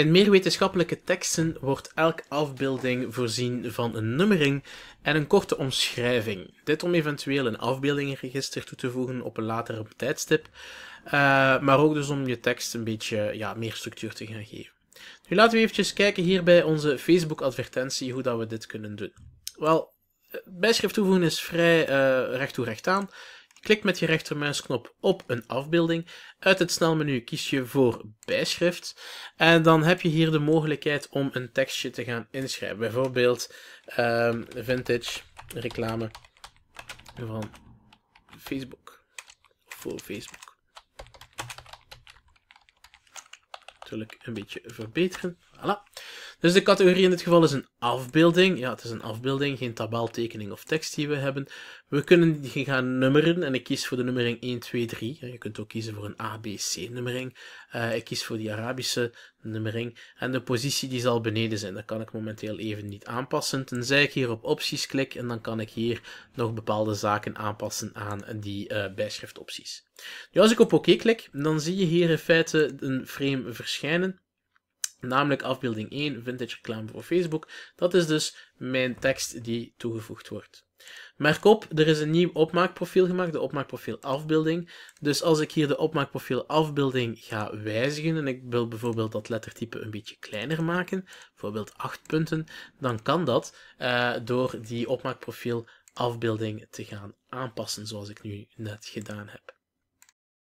In meer wetenschappelijke teksten wordt elke afbeelding voorzien van een nummering en een korte omschrijving. Dit om eventueel een afbeeldingenregister toe te voegen op een later tijdstip, eh, maar ook dus om je tekst een beetje ja, meer structuur te gaan geven. Nu laten we eventjes kijken hier bij onze Facebook-advertentie hoe dat we dit kunnen doen. Wel, eh, bijschrift toevoegen is vrij uh, recht toe recht aan. Klik met je rechtermuisknop op een afbeelding. Uit het snelmenu kies je voor bijschrift. En dan heb je hier de mogelijkheid om een tekstje te gaan inschrijven. Bijvoorbeeld ehm, vintage reclame van Facebook. Voor Facebook. Natuurlijk een beetje verbeteren. Voilà. Dus de categorie in dit geval is een afbeelding. Ja, het is een afbeelding, geen tabeltekening of tekst die we hebben. We kunnen die gaan nummeren en ik kies voor de nummering 1, 2, 3. Je kunt ook kiezen voor een ABC-nummering. Eh, ik kies voor die Arabische nummering. En de positie die zal beneden zijn. Dat kan ik momenteel even niet aanpassen. Tenzij ik hier op opties klik en dan kan ik hier nog bepaalde zaken aanpassen aan die uh, bijschriftopties. Nu, als ik op oké klik, dan zie je hier in feite een frame verschijnen. Namelijk afbeelding 1, vintage reclame voor Facebook. Dat is dus mijn tekst die toegevoegd wordt. Merk op, er is een nieuw opmaakprofiel gemaakt, de opmaakprofiel afbeelding. Dus als ik hier de opmaakprofiel afbeelding ga wijzigen, en ik wil bijvoorbeeld dat lettertype een beetje kleiner maken, bijvoorbeeld 8 punten, dan kan dat uh, door die opmaakprofiel afbeelding te gaan aanpassen, zoals ik nu net gedaan heb.